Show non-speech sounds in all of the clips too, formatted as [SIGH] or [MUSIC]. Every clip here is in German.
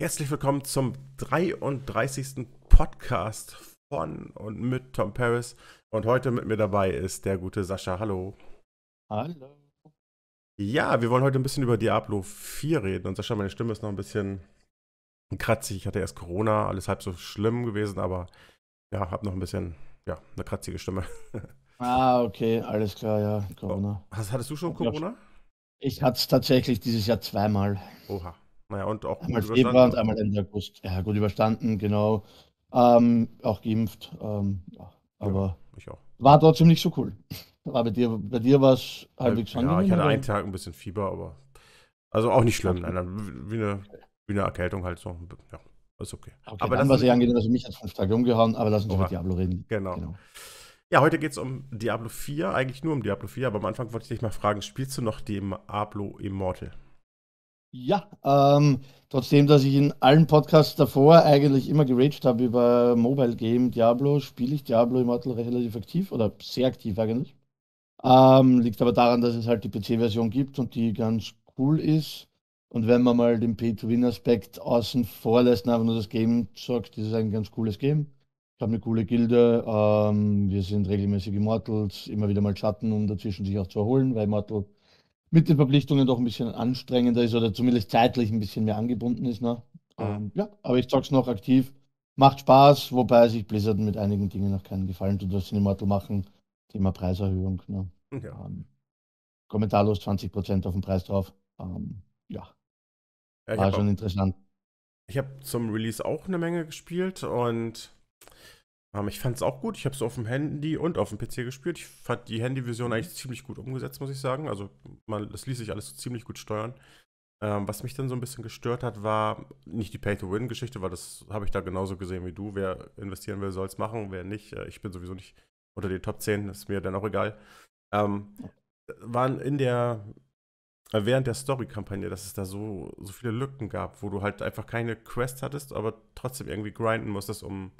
Herzlich willkommen zum 33. Podcast von und mit Tom Paris. Und heute mit mir dabei ist der gute Sascha. Hallo. Hallo. Ja, wir wollen heute ein bisschen über Diablo 4 reden. Und Sascha, meine Stimme ist noch ein bisschen kratzig. Ich hatte erst Corona, alles halb so schlimm gewesen, aber ja, hab noch ein bisschen, ja, eine kratzige Stimme. [LAUGHS] ah, okay, alles klar, ja, oh, Corona. Oh, hattest du schon Corona? Ich hatte es tatsächlich dieses Jahr zweimal. Oha. Naja, und auch einmal gut Februar und einmal Ende August. Ja, gut überstanden, genau. Ähm, auch geimpft. Ähm, ja, aber ja, war trotzdem nicht so cool. War bei dir, bei dir war es äh, halbwegs ja, angenehm? Ja, ich hatte oder? einen Tag ein bisschen Fieber, aber also auch nicht schlimm. Nein, wie, eine, wie eine Erkältung halt so. Ja, ist okay. okay aber dann war sehr angenehm, also mich hat fünf Tage umgehauen, aber lass uns über Diablo reden. Genau. genau. Ja, heute geht es um Diablo 4, eigentlich nur um Diablo 4, aber am Anfang wollte ich dich mal fragen, spielst du noch Diablo Immortal? Ja, ähm, trotzdem, dass ich in allen Podcasts davor eigentlich immer geraged habe über Mobile Game Diablo, spiele ich Diablo Immortal relativ aktiv oder sehr aktiv eigentlich. Ähm, liegt aber daran, dass es halt die PC-Version gibt und die ganz cool ist. Und wenn man mal den Pay-to-Win-Aspekt außen vor lässt einfach nur das Game sagt, das ist ein ganz cooles Game. Ich habe eine coole Gilde, ähm, wir sind regelmäßig Immortals, immer wieder mal Schatten, um dazwischen sich auch zu erholen, weil Immortal mit den Verpflichtungen doch ein bisschen anstrengender ist oder zumindest zeitlich ein bisschen mehr angebunden ist. Ne? Ähm, ja, aber ich es noch aktiv. Macht Spaß, wobei sich Blizzard mit einigen Dingen noch keinen Gefallen tut, was sie in Immortal machen. Thema Preiserhöhung. Ne? Ja. Ähm, kommentarlos 20% auf den Preis drauf. Ähm, ja. ja. War schon auch, interessant. Ich habe zum Release auch eine Menge gespielt und ähm, ich fand es auch gut. Ich habe es auf dem Handy und auf dem PC gespielt. Ich fand die Handy-Version mhm. eigentlich ziemlich gut umgesetzt, muss ich sagen. Also man, das ließ sich alles so ziemlich gut steuern. Ähm, was mich dann so ein bisschen gestört hat, war nicht die Pay-to-Win-Geschichte, weil das habe ich da genauso gesehen wie du. Wer investieren will, soll es machen. Wer nicht, äh, ich bin sowieso nicht unter den Top 10, ist mir dann auch egal. Ähm, waren in der äh, während der Story-Kampagne, dass es da so, so viele Lücken gab, wo du halt einfach keine Quest hattest, aber trotzdem irgendwie grinden musstest, um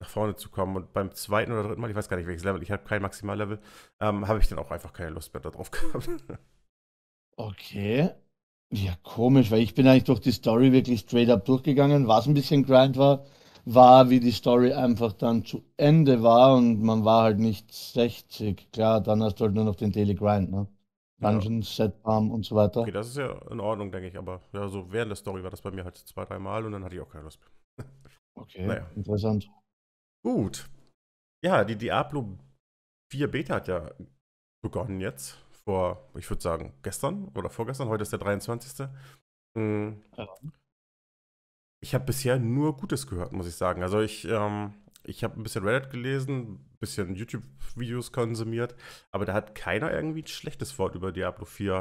nach vorne zu kommen. Und beim zweiten oder dritten Mal, ich weiß gar nicht welches Level, ich habe kein Maximallevel, ähm, habe ich dann auch einfach keine Lust mehr darauf gehabt. [LAUGHS] okay. Ja, komisch, weil ich bin eigentlich durch die Story wirklich straight up durchgegangen, was ein bisschen Grind war, war, wie die Story einfach dann zu Ende war und man war halt nicht 60. Klar, dann hast du halt nur noch den Daily Grind, ne? Dungeon, ja. Setfarm und so weiter. Okay, das ist ja in Ordnung, denke ich, aber ja, so während der Story war das bei mir halt zwei, dreimal und dann hatte ich auch keine Lust mehr. [LAUGHS] okay, naja. interessant. Gut. Ja, die Diablo 4 Beta hat ja begonnen jetzt. Vor, ich würde sagen, gestern oder vorgestern. Heute ist der 23. Mhm. Ich habe bisher nur Gutes gehört, muss ich sagen. Also ich, ähm, ich habe ein bisschen Reddit gelesen, ein bisschen YouTube-Videos konsumiert, aber da hat keiner irgendwie ein schlechtes Wort über Diablo 4.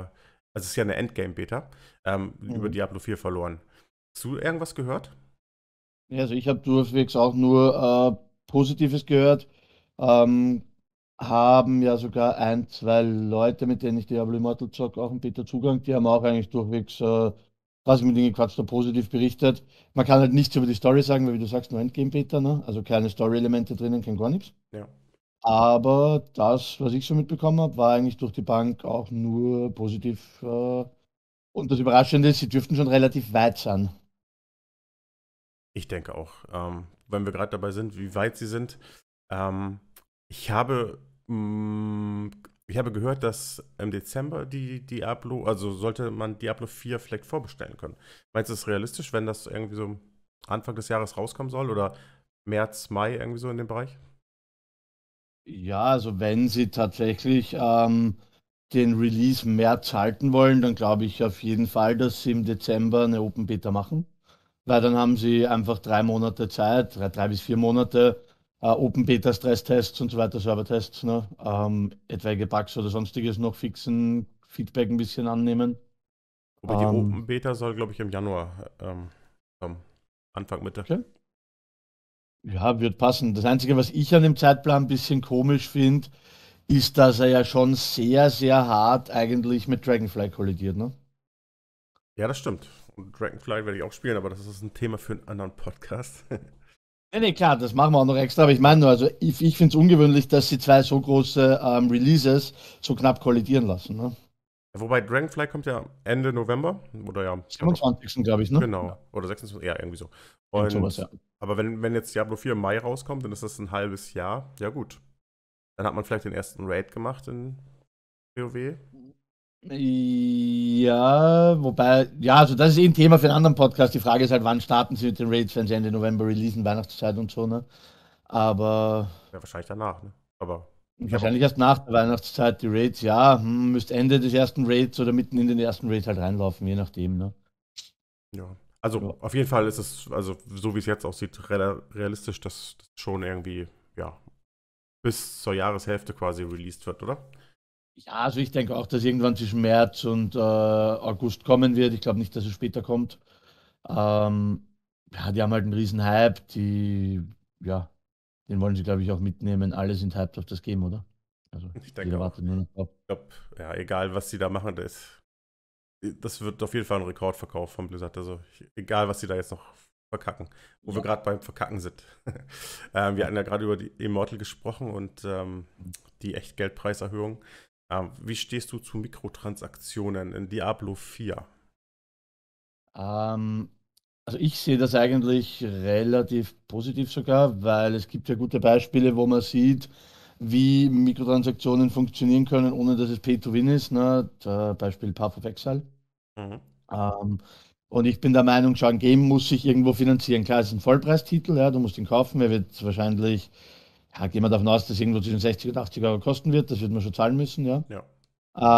Also es ist ja eine Endgame-Beta, ähm, mhm. über Diablo 4 verloren. Hast du irgendwas gehört? also ich habe durchwegs auch nur äh, Positives gehört. Ähm, haben ja sogar ein, zwei Leute, mit denen ich Diablo Immortal zocke, auch einen Peter Zugang, die haben auch eigentlich durchwegs äh, quasi mit denen gequatscht und positiv berichtet. Man kann halt nichts über die Story sagen, weil wie du sagst, nur Endgame Peter, ne? Also keine Story-Elemente drinnen, kein gar nichts. Ja. Aber das, was ich so mitbekommen habe, war eigentlich durch die Bank auch nur positiv. Äh, und das Überraschende ist, sie dürften schon relativ weit sein. Ich denke auch, ähm, wenn wir gerade dabei sind, wie weit sie sind. Ähm, ich habe mh, mm, ich habe gehört, dass im Dezember die Diablo, also sollte man Diablo 4 vielleicht vorbestellen können. Meinst du, es realistisch, wenn das irgendwie so Anfang des Jahres rauskommen soll oder März, Mai irgendwie so in dem Bereich? Ja, also wenn sie tatsächlich ähm, den Release März halten wollen, dann glaube ich auf jeden Fall, dass sie im Dezember eine Open Beta machen weil dann haben sie einfach drei Monate Zeit, drei, drei bis vier Monate, äh, Open Beta Stress Tests und so weiter, Servertests, ne? ähm, etwaige Bugs oder sonstiges noch fixen, Feedback ein bisschen annehmen. Wobei die ähm, Open Beta soll, glaube ich, im Januar ähm, Anfang Mitte. Okay. Ja, wird passen. Das Einzige, was ich an dem Zeitplan ein bisschen komisch finde, ist, dass er ja schon sehr, sehr hart eigentlich mit Dragonfly kollidiert, ne? Ja, das stimmt. Dragonfly werde ich auch spielen, aber das ist ein Thema für einen anderen Podcast. [LAUGHS] nee, nee, klar, das machen wir auch noch extra, aber ich meine nur, also ich, ich finde es ungewöhnlich, dass sie zwei so große ähm, Releases so knapp kollidieren lassen. Ne? Wobei Dragonfly kommt ja Ende November oder ja. 27. glaube ich, ne? Genau. Ja. Oder 26. Ja, irgendwie so. Und, sowas, ja. Aber wenn, wenn jetzt Diablo 4 im Mai rauskommt, dann ist das ein halbes Jahr. Ja, gut. Dann hat man vielleicht den ersten Raid gemacht in WoW ja, wobei, ja, also das ist eh ein Thema für einen anderen Podcast. Die Frage ist halt, wann starten sie mit den Raids, wenn sie Ende November releasen, Weihnachtszeit und so, ne? Aber. Ja, wahrscheinlich danach, ne? Aber. Wahrscheinlich erst nach der Weihnachtszeit die Raids, ja, hm, müsst Ende des ersten Raids oder mitten in den ersten Raids halt reinlaufen, je nachdem, ne? Ja. Also ja. auf jeden Fall ist es, also so wie es jetzt aussieht, realistisch, dass das schon irgendwie, ja, bis zur Jahreshälfte quasi released wird, oder? Ja, also ich denke auch, dass irgendwann zwischen März und äh, August kommen wird. Ich glaube nicht, dass es später kommt. Ähm, ja, die haben halt einen riesen Hype, die, ja, den wollen sie, glaube ich, auch mitnehmen. Alle sind hyped auf das Game, oder? Also ich denke auch. Ich glaube, ja, egal was sie da machen, das, das wird auf jeden Fall ein Rekordverkauf von Blizzard. Also ich, egal, was sie da jetzt noch verkacken, wo ja. wir gerade beim Verkacken sind. [LAUGHS] ähm, wir hatten ja gerade über die Immortal gesprochen und ähm, die Echtgeldpreiserhöhung wie stehst du zu Mikrotransaktionen in Diablo 4? Ähm, also ich sehe das eigentlich relativ positiv sogar, weil es gibt ja gute Beispiele, wo man sieht, wie Mikrotransaktionen funktionieren können, ohne dass es Pay-to-Win ist. Ne? Beispiel Path of Exile. Mhm. Ähm, und ich bin der Meinung, schon ein Game muss sich irgendwo finanzieren. Klar, es ist ein Vollpreistitel, ja, du musst ihn kaufen, er wird wahrscheinlich ja, gehen wir davon aus, dass irgendwo zwischen 60 und 80 Euro kosten wird, das wird man schon zahlen müssen, ja. ja.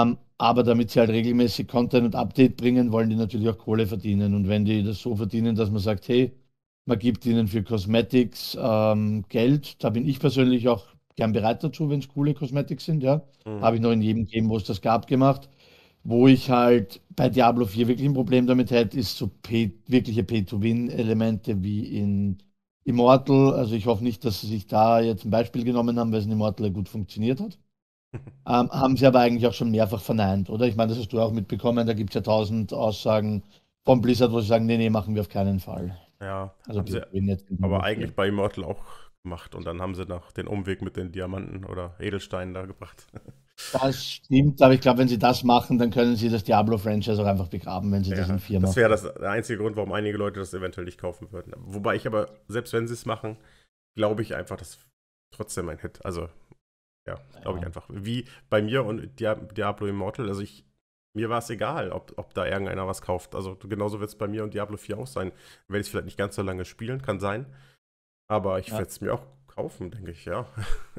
Ähm, aber damit sie halt regelmäßig Content und Update bringen, wollen die natürlich auch Kohle verdienen. Und wenn die das so verdienen, dass man sagt, hey, man gibt ihnen für Cosmetics ähm, Geld, da bin ich persönlich auch gern bereit dazu, wenn es coole Cosmetics sind, ja. Mhm. Habe ich noch in jedem Game, wo es das gab, gemacht. Wo ich halt bei Diablo 4 wirklich ein Problem damit hätte, ist so Pay wirkliche Pay-to-Win-Elemente wie in Immortal, also ich hoffe nicht, dass sie sich da jetzt ein Beispiel genommen haben, weil es in Immortal ja gut funktioniert hat. [LAUGHS] Ähm, haben sie aber eigentlich auch schon mehrfach verneint, oder? Ich meine, das hast du auch mitbekommen, da gibt es ja tausend Aussagen von Blizzard, wo sie sagen, nee, nee, machen wir auf keinen Fall. Ja, also haben sie aber eigentlich bei Immortal auch gemacht und dann haben sie noch den Umweg mit den Diamanten oder Edelsteinen da gebracht. [LAUGHS] Das stimmt, aber ich glaube, wenn sie das machen, dann können sie das Diablo-Franchise auch einfach begraben, wenn sie ja, das in vier machen. Das wäre der einzige Grund, warum einige Leute das eventuell nicht kaufen würden. Wobei ich aber, selbst wenn sie es machen, glaube ich einfach, dass trotzdem ein Hit. Also, ja, glaube ja. ich einfach. Wie bei mir und Diablo Immortal, also ich, mir war es egal, ob, ob da irgendeiner was kauft. Also genauso wird es bei mir und Diablo 4 auch sein. Werde ich vielleicht nicht ganz so lange spielen, kann sein. Aber ich ja. werde es mir auch kaufen, denke ich, ja.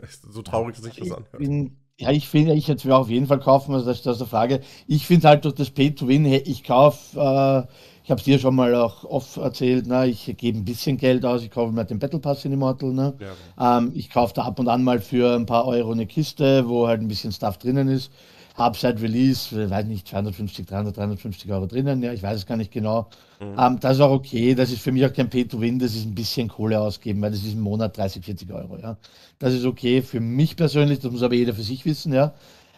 [LAUGHS] so traurig, dass ich das anhöre. Ich bin ja, ich finde, ich hätte auf jeden Fall kaufen, also das, das ist eine Frage. Ich finde halt durch das Pay-to-Win, ich kaufe, äh, ich habe es dir schon mal auch oft erzählt, ne? ich gebe ein bisschen Geld aus, ich kaufe mir den Battle Pass in Immortal. Ne? Ja. Ähm, ich kaufe da ab und an mal für ein paar Euro eine Kiste, wo halt ein bisschen Stuff drinnen ist habe seit Release, weiß nicht, 250, 300, 350 Euro drinnen, ja, ich weiß es gar nicht genau. Mhm. Ähm, das ist auch okay, das ist für mich auch kein Pay-to-Win, das ist ein bisschen Kohle ausgeben, weil das ist im Monat 30, 40 Euro, ja. Das ist okay für mich persönlich, das muss aber jeder für sich wissen, ja.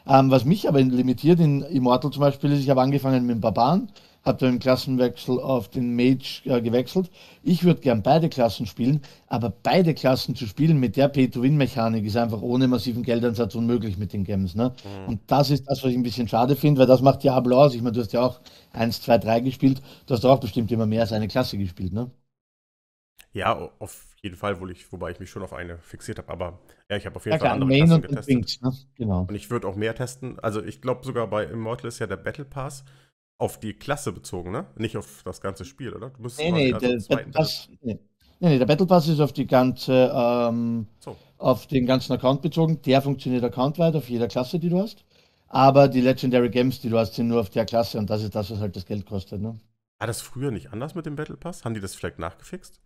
Ähm, was mich aber limitiert in Immortal zum Beispiel ist, ich habe angefangen mit dem Barbaren, hat einen Klassenwechsel auf den Mage äh, gewechselt. Ich würde gern beide Klassen spielen, aber beide Klassen zu spielen mit der Pay-to-Win-Mechanik ist einfach ohne massiven Geldansatz unmöglich mit den Gems. Ne? Mhm. Und das ist das, was ich ein bisschen schade finde, weil das macht Diablo aus. Ich meine, du hast ja auch 1, 2, 3 gespielt. Du hast auch bestimmt immer mehr als eine Klasse gespielt, ne? Ja, auf jeden Fall, wo ich, wobei ich mich schon auf eine fixiert habe. Aber ja, ich habe auf jeden ja, Fall andere Main Klassen getestet. Und, Wings, ne? genau. und ich würde auch mehr testen. Also ich glaube sogar bei Immortal ist ja der Battle Pass auf die Klasse bezogen, ne? Nicht auf das ganze Spiel, oder? Du nee, nee, also der Battle Pass, nee. nee, nee, der Battle Pass ist auf die ganze, ähm, so. auf den ganzen Account bezogen. Der funktioniert accountweit auf jeder Klasse, die du hast. Aber die Legendary Games, die du hast, sind nur auf der Klasse und das ist das, was halt das Geld kostet, ne? War das früher nicht anders mit dem Battle Pass? Haben die das vielleicht nachgefixt?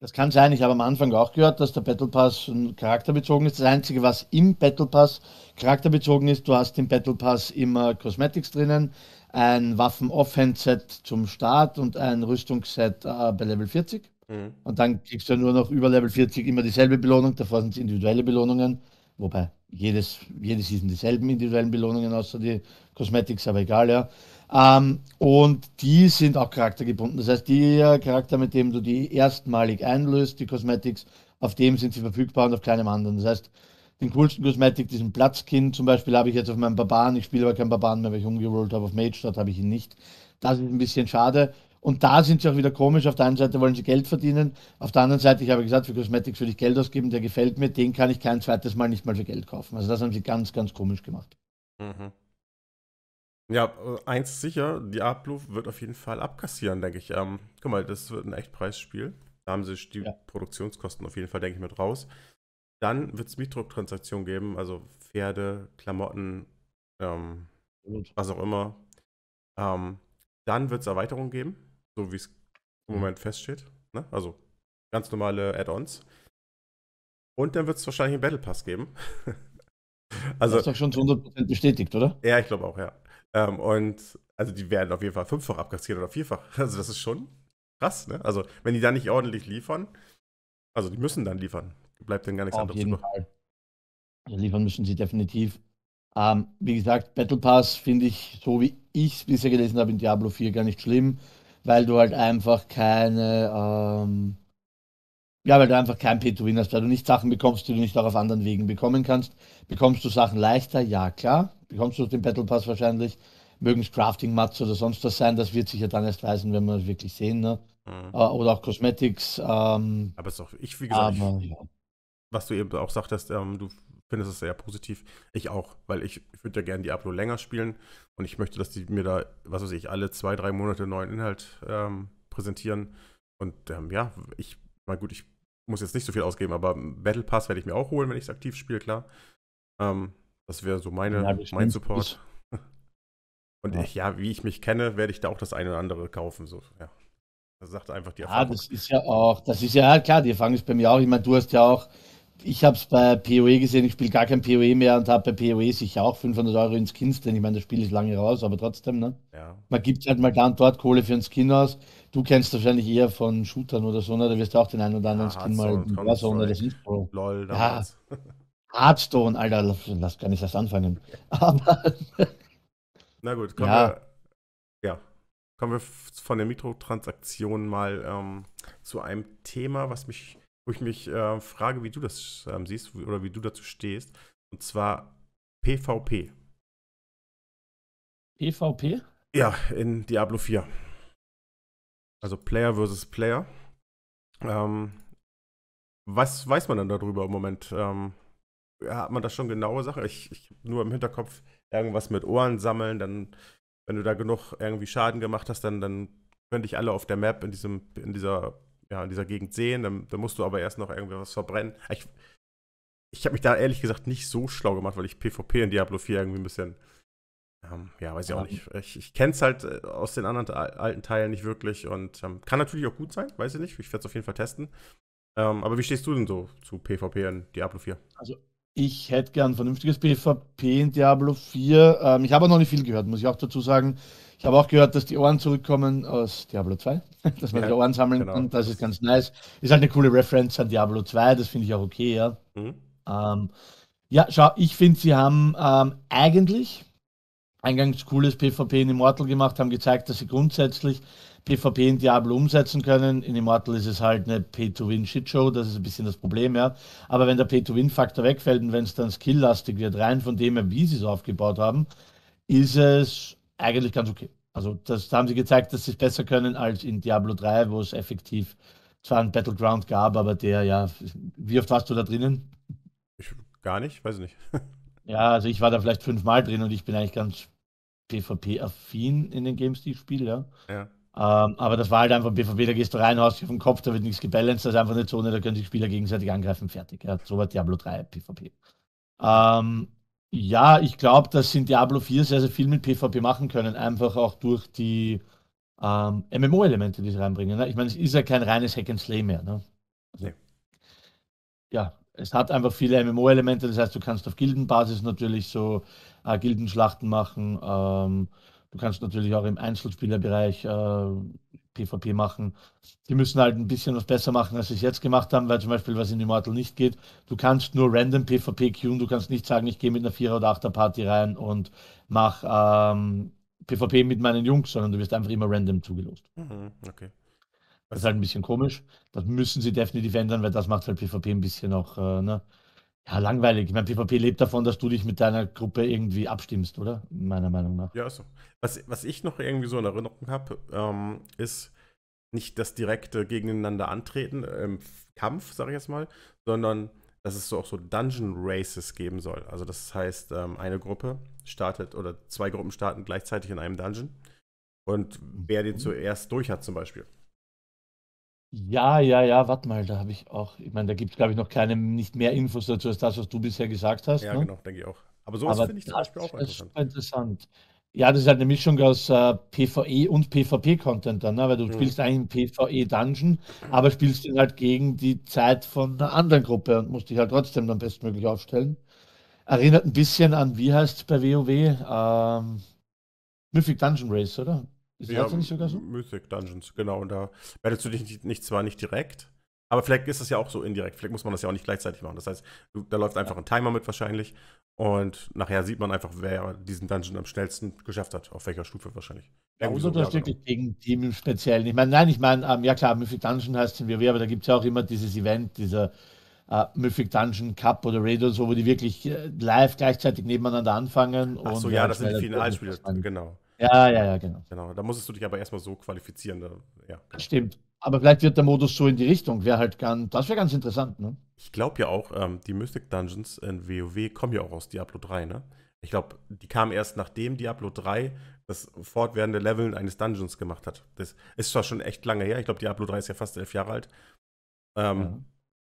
Das kann sein. Ich habe am Anfang auch gehört, dass der Battle Pass ein charakterbezogen ist. Das Einzige, was im Battle Pass charakterbezogen ist, du hast im Battle Pass immer Cosmetics drinnen, ein Waffen-Offhand-Set zum Start und ein Rüstungsset äh, bei Level 40. Mhm. Und dann kriegst du ja nur noch über Level 40 immer dieselbe Belohnung. Davor sind es individuelle Belohnungen, wobei jedes, jedes sind dieselben individuellen Belohnungen, außer die Cosmetics, aber egal, ja. Ähm, und die sind auch charaktergebunden. Das heißt, der Charakter, mit dem du die erstmalig einlöst, die Cosmetics, auf dem sind sie verfügbar und auf keinem anderen. Das heißt, den coolsten Kosmetik, diesen Platzkin zum Beispiel, habe ich jetzt auf meinem Barbaren. Ich spiele aber keinen Barbaren mehr, weil ich umgerollt habe. Auf Mage dort habe ich ihn nicht. Das ist ein bisschen schade. Und da sind sie auch wieder komisch. Auf der einen Seite wollen sie Geld verdienen. Auf der anderen Seite, ich habe gesagt, für Kosmetik würde ich Geld ausgeben, der gefällt mir. Den kann ich kein zweites Mal nicht mal für Geld kaufen. Also das haben sie ganz, ganz komisch gemacht. Mhm. Ja, äh, eins sicher, die Diablo wird auf jeden Fall abkassieren, denke ich. Ähm, guck mal, das wird ein Echtpreisspiel. Da haben sie die ja. Produktionskosten auf jeden Fall, denke ich, mit raus. Dann wird es Mikrotransaktionen geben, also Pferde, Klamotten, ähm, was auch immer. Ähm, dann wird es Erweiterungen geben, so wie es im mhm. Moment feststeht. Ne? Also ganz normale Add-ons. Und dann wird es wahrscheinlich einen Battle Pass geben. [LAUGHS] also, das ist doch schon zu 100% bestätigt, oder? Ja, ich glaube auch, ja. Ähm, und also die werden auf jeden Fall fünffach abkassiert oder vierfach. [LAUGHS] Also das ist schon krass, ne? Also wenn die da nicht ordentlich liefern, also die müssen dann liefern, bleibt dann gar nichts anderes jeden über. Liefern müssen sie definitiv. Ähm, wie gesagt, Battle Pass finde ich, so wie ich es bisher gelesen habe, in Diablo 4 gar nicht schlimm, weil du halt einfach keine, ähm, ja, weil du einfach kein Pay-to-Win hast, weil du nicht Sachen bekommst, die du nicht auch auf anderen Wegen bekommen kannst. Bekommst du Sachen leichter? Ja, klar. Bekommst du den Battle Pass wahrscheinlich. Mögen es Crafting-Mats oder sonst was sein, das wird sich ja dann erst weisen, wenn wir es wirklich sehen. Ne? Mhm. Äh, oder auch Cosmetics. Ähm, aber es ist auch, ich, wie gesagt, aber, ich, ja was du eben auch sagtest, ähm, du findest es sehr positiv. Ich auch, weil ich, ich würde ja gerne Diablo länger spielen und ich möchte, dass die mir da, was weiß ich, alle zwei, drei Monate neuen Inhalt ähm, präsentieren. Und ähm, ja, ich, mal gut, ich muss jetzt nicht so viel ausgeben, aber Battle Pass werde ich mir auch holen, wenn ich es aktiv spiele, klar. Ähm, das wäre so meine, ja, mein Support. [LAUGHS] Und ja. Ich, ja, wie ich mich kenne, werde ich da auch das eine oder andere kaufen. So, ja. Das sagt einfach die Erfahrung. Ja, das ist ja auch, das ist ja klar, die Erfahrung ist bei mir auch. Ich meine, du hast ja auch ich habe es bei PoE gesehen, ich spiele gar kein PoE mehr und habe bei PoE sicher auch 500 Euro in Skins, denn ich meine, das Spiel ist lange raus, aber trotzdem, ne? Ja. Man gibt halt mal da und dort Kohle für einen Skin aus. Du kennst wahrscheinlich eher von Shootern oder so, ne? Da wirst du auch den einen oder anderen ja, Skin mal in Warzone oder das ist Bro. LOL, ja. Hardstone, [LAUGHS] Alter, lass, lass gar nicht erst anfangen. [LAUGHS] Aber. Na gut, kommen, ja. Wir, ja, kommen wir von der Mikrotransaktion mal ähm, zu einem Thema, was mich wo ich mich äh, frage, wie du das ähm, siehst oder wie du dazu stehst. Und zwar PvP. PvP? Ja, in Diablo 4. Also Player versus Player. Ähm, was weiß man dann darüber im Moment? Ähm, hat man da schon genaue Sachen? Ich, ich nur im Hinterkopf irgendwas mit Ohren sammeln, dann, wenn du da genug irgendwie Schaden gemacht hast, dann, dann können dich alle auf der Map in diesem, in dieser ja, in dieser Gegend sehen. Dann, dann musst du aber erst noch irgendwie was verbrennen. Ich, ich habe mich da ehrlich gesagt nicht so schlau gemacht, weil ich PvP in Diablo 4 irgendwie ein bisschen. Ähm, ja, weiß ich auch nicht. Ich, ich kenne es halt äh, aus den anderen alten Teilen nicht wirklich und ähm, kann natürlich auch gut sein, weiß ich nicht. Ich werde es auf jeden Fall testen. Ähm, aber wie stehst du denn so zu PvP in Diablo 4? Also, ich hätte gern vernünftiges PvP in Diablo 4. Ähm, ich habe noch nicht viel gehört, muss ich auch dazu sagen. Ich habe auch gehört, dass die Ohren zurückkommen aus Diablo 2, [LAUGHS] dass man ja, die Ohren sammeln genau. kann. Das ist ganz nice. Ist halt eine coole Reference an Diablo 2, das finde ich auch okay, ja. Mhm. Ähm, ja, schau, ich finde, sie haben ähm, eigentlich eingangs cooles PvP in Immortal gemacht, haben gezeigt, dass sie grundsätzlich PvP in Diablo umsetzen können. In Immortal ist es halt eine Pay-to-Win-Shitshow, das ist ein bisschen das Problem, ja. Aber wenn der Pay-to-Win-Faktor wegfällt und wenn es dann skill-lastig wird, rein von dem her, wie sie es aufgebaut haben, ist es eigentlich ganz okay. Also das haben sie gezeigt, dass sie es besser können als in Diablo 3, wo es effektiv zwar einen Battleground gab, aber der ja, wie oft warst du da drinnen? Ich, gar nicht, weiß nicht. [LAUGHS] ja, also ich war da vielleicht fünfmal drin und ich bin eigentlich ganz PvP-affin in den Games, die ich spiele, ja. ja. Ähm, aber das war halt einfach PvP, da gehst du rein, haust dich auf den Kopf, da wird nichts gebalanced, das ist einfach eine Zone, da können sich Spieler gegenseitig angreifen, fertig. Ja, so war Diablo 3 PvP. Ähm, ja, ich glaube, dass sie in Diablo 4 sehr, sehr viel mit PvP machen können, einfach auch durch die ähm, MMO-Elemente, die sie reinbringen. Ne? Ich meine, es ist ja kein reines Hack and Slay mehr. Ne? nee. Ja, es hat einfach viele MMO-Elemente, das heißt, du kannst auf Gildenbasis natürlich so äh, Gildenschlachten machen. Ähm, du kannst natürlich auch im Einzelspielerbereich äh, PvP machen. Die müssen halt ein bisschen was besser machen, als sie es jetzt gemacht haben, weil zum Beispiel, was in Immortal nicht geht, du kannst nur random PvP queuen, du kannst nicht sagen, ich gehe mit einer Vierer- oder Achter-Party rein und mach ähm, PvP mit meinen Jungs, sondern du wirst einfach immer random zugelost. Mhm, okay. Das ist halt ein bisschen komisch. Das müssen sie definitiv ändern, weil das macht halt PvP ein bisschen auch, äh, ne? Ja, langweilig. Ich meine, PvP lebt davon, dass du dich mit deiner Gruppe irgendwie abstimmst, oder? Meiner Meinung nach. Ja, so. was, was ich noch irgendwie so in Erinnerung habe, ähm, ist nicht das direkte Gegeneinander antreten im Kampf, sage ich jetzt mal, sondern dass es so auch so Dungeon Races geben soll. Also das heißt, ähm, eine Gruppe startet oder zwei Gruppen starten gleichzeitig in einem Dungeon. Und wer den mhm. zuerst durch hat zum Beispiel, ja, ja, ja, warte mal, da habe ich auch, ich meine, da gibt es, glaube ich, noch keine, nicht mehr Infos dazu als das, was du bisher gesagt hast. Ja, ne? genau, denke ich auch. Aber sowas finde ich zum Beispiel auch interessant. Das ist interessant. Ja, das ist halt eine Mischung aus äh, PvE und PvP-Content dann, ne? weil du mhm. spielst eigentlich einen PvE-Dungeon, aber spielst ihn halt gegen die Zeit von einer anderen Gruppe und musst dich halt trotzdem dann bestmöglich aufstellen. Erinnert ein bisschen an, wie heißt es bei WoW? Ähm, Mythic Dungeon Race, oder? Ist ja, das nicht sogar so? Mythic Dungeons, genau. Und da meldest du dich nicht, nicht, zwar nicht direkt, aber vielleicht ist das ja auch so indirekt. Vielleicht muss man das ja auch nicht gleichzeitig machen. Das heißt, du, da läuft einfach ja. ein Timer mit wahrscheinlich. Und nachher sieht man einfach, wer diesen Dungeon am schnellsten geschafft hat, auf welcher Stufe wahrscheinlich. Ja, so, das ja, wirklich genau. gegen Team im Speziellen. Ich meine, nein, ich meine, ähm, ja klar, Mythic Dungeon heißt es in WoW, e, aber da gibt es ja auch immer dieses Event, dieser äh, Mythic Dungeon Cup oder Raid oder so, wo die wirklich äh, live gleichzeitig nebeneinander anfangen. Ach so, ja, das sind die Finalspiele, genau. Ja, ja, ja, genau. Genau, da musstest du dich aber erstmal so qualifizieren. Da, ja, genau. Stimmt. Aber vielleicht wird der Modus so in die Richtung. Wäre halt ganz, das wäre ganz interessant, ne? Ich glaube ja auch, ähm, die Mystic Dungeons in WoW kommen ja auch aus Diablo 3, ne? Ich glaube, die kamen erst nachdem Diablo 3 das fortwährende Leveln eines Dungeons gemacht hat. Das ist zwar schon echt lange her. Ich glaube, Diablo 3 ist ja fast elf Jahre alt. Ähm, ja.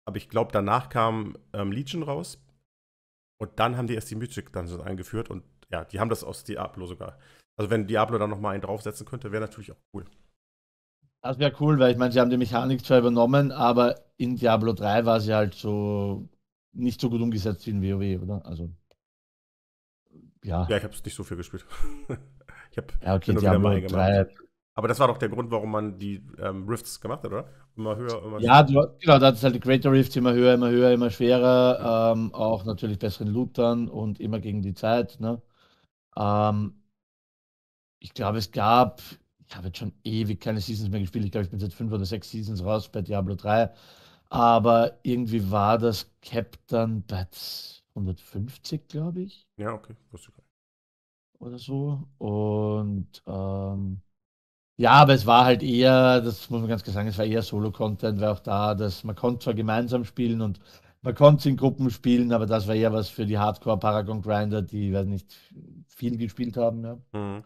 Aber ich glaube, danach kam ähm, Legion raus. Und dann haben die erst die Mystic Dungeons eingeführt. Und ja, die haben das aus Diablo sogar also wenn Diablo da nochmal einen draufsetzen könnte, wäre natürlich auch cool. Das wäre cool, weil ich meine, sie haben die Mechanik zwar übernommen, aber in Diablo 3 war sie halt so nicht so gut umgesetzt wie in WoW, oder? Also. Ja. Ja, ich habe es nicht so viel gespielt. [LAUGHS] ich habe ja, okay, Diablo 3. Aber das war doch der Grund, warum man die ähm, Rifts gemacht hat, oder? Immer höher, immer Ja, du, genau, da hat es halt die Greater Rifts immer höher, immer höher, immer schwerer. Ähm, auch natürlich besseren Lootern und immer gegen die Zeit. Ne? Ähm, ich glaube, es gab, ich habe jetzt schon ewig keine Seasons mehr gespielt. Ich glaube, ich bin seit fünf oder sechs Seasons raus bei Diablo 3. Aber irgendwie war das Captain dann bei 150, glaube ich. Ja, okay, wusste ich Oder so. Und ähm, ja, aber es war halt eher, das muss man ganz klar sagen, es war eher Solo-Content, weil auch da, dass man konnte zwar gemeinsam spielen und man konnte in Gruppen spielen, aber das war eher was für die Hardcore-Paragon-Grinder, die weiß nicht viel gespielt haben. Ja. Mhm.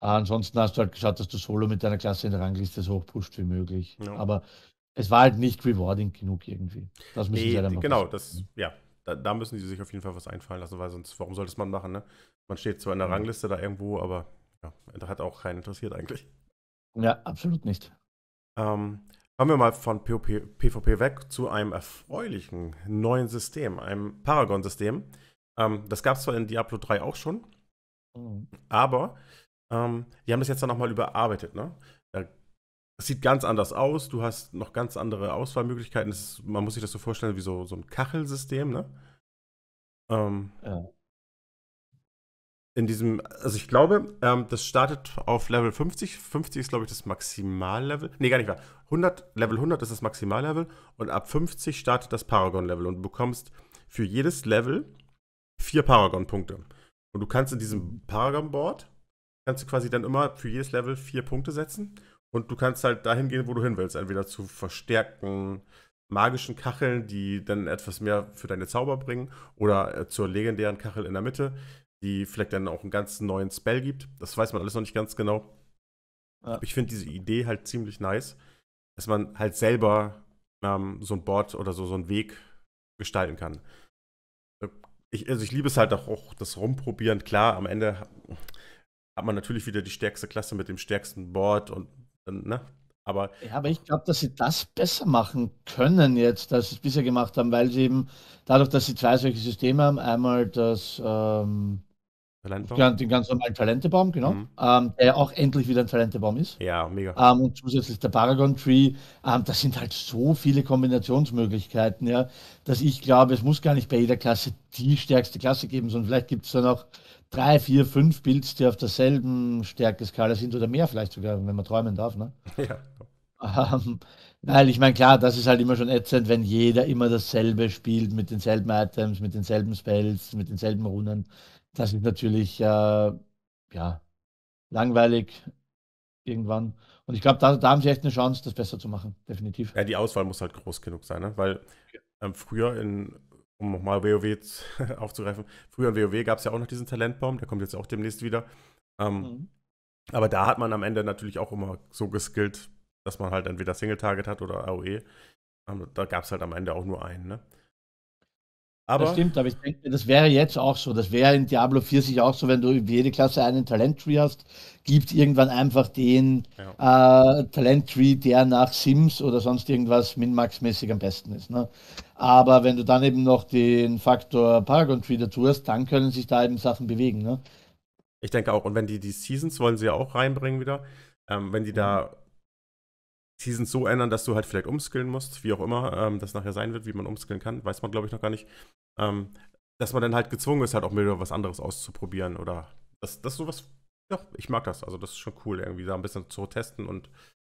Ah, ansonsten hast du halt geschaut, dass du solo mit deiner Klasse in der Rangliste so hoch pusht wie möglich. Ja. Aber es war halt nicht rewarding genug irgendwie. Das müssen nee, sie halt Genau, das, ne? ja. Da, da, müssen sie sich auf jeden Fall was einfallen lassen, weil sonst, warum sollte es man machen, ne? Man steht zwar in der mhm. Rangliste da irgendwo, aber ja, da hat auch keinen interessiert eigentlich. Ja, absolut nicht. Ähm, kommen wir mal von POP, PvP weg zu einem erfreulichen neuen System, einem Paragon-System. Ähm, das gab es zwar in Diablo 3 auch schon, mhm. aber ähm, die haben das jetzt dann nochmal überarbeitet, ne? Da, das sieht ganz anders aus, du hast noch ganz andere Auswahlmöglichkeiten. Ist, man muss sich das so vorstellen wie so, so ein Kachelsystem, ne? Ähm, ja. In diesem, also ich glaube, ähm, das startet auf Level 50. 50 ist, glaube ich, das Maximallevel. Ne, gar nicht wahr. 100, Level 100 ist das Maximallevel und ab 50 startet das Paragon-Level und du bekommst für jedes Level vier Paragon-Punkte. Und du kannst in diesem Paragon-Board kannst du quasi dann immer für jedes Level vier Punkte setzen. Und du kannst halt dahin gehen, wo du hin willst. Entweder zu verstärkten magischen Kacheln, die dann etwas mehr für deine Zauber bringen, oder äh, zur legendären Kachel in der Mitte, die vielleicht dann auch einen ganz neuen Spell gibt. Das weiß man alles noch nicht ganz genau. Ja. Aber ich finde diese Idee halt ziemlich nice, dass man halt selber ähm, so ein Board oder so, so einen Weg gestalten kann. Äh, ich, also ich liebe es halt auch, auch das Rumprobieren. Klar, am Ende hat man natürlich wieder die stärkste Klasse mit dem stärksten Board und ne? Aber, ja, aber ich glaube, dass sie das besser machen können jetzt, als sie es bisher gemacht haben, weil sie eben dadurch, dass sie zwei solche Systeme haben, einmal das ähm, den ganz normalen Talentebaum, genau, mhm. ähm, der auch endlich wieder ein Talentebaum ist. Ja, mega. Ähm, und zusätzlich der Paragon Tree, ähm, das sind halt so viele Kombinationsmöglichkeiten, ja, dass ich glaube, es muss gar nicht bei jeder Klasse die stärkste Klasse geben, sondern vielleicht gibt es dann auch drei, vier, fünf Builds, die auf derselben Stärkeskala sind oder mehr vielleicht sogar, wenn man träumen darf. Ne? [LAUGHS] Ja. Ähm, weil ich meine, klar, das ist halt immer schon ätzend, wenn jeder immer dasselbe spielt mit denselben Items, mit denselben Spells, mit denselben Runen. Das ist natürlich äh, ja, langweilig irgendwann. Und ich glaube, da, da, haben sie echt eine Chance, das besser zu machen, definitiv. Ja, die Auswahl muss halt groß genug sein, ne? weil ähm, früher in um nochmal WoW [LAUGHS] aufzugreifen, früher in WoW gab es ja auch noch diesen Talentbaum, der kommt jetzt auch demnächst wieder. Ähm, mhm. Aber da hat man am Ende natürlich auch immer so geskillt, dass man halt entweder Single-Target hat oder AOE. Ähm, da gab es halt am Ende auch nur einen, ne? Aber das stimmt, aber ich denke, das wäre jetzt auch so. Das wäre in Diablo 4 sich auch so, wenn du für jede Klasse einen Talent-Tree hast, gibt irgendwann einfach den ja. äh, Talent-Tree, der nach Sims oder sonst irgendwas Min-Max-mäßig am besten ist. Ne? Aber wenn du dann eben noch den Faktor Paragon-Tree dazu hast, dann können sich da eben Sachen bewegen. Ne? Ich denke auch. Und wenn die die Seasons wollen sie ja auch reinbringen wieder, ähm, wenn die da mhm. Seasons so ändern, dass du halt vielleicht umskillen musst, wie auch immer ähm, das nachher sein wird, wie man umskillen kann, weiß man glaube ich noch gar nicht ähm, dass man dann halt gezwungen ist, halt auch mal was anderes auszuprobieren oder das, das ist sowas, ja, ich mag das. Also das ist schon cool, irgendwie da ein bisschen zu testen und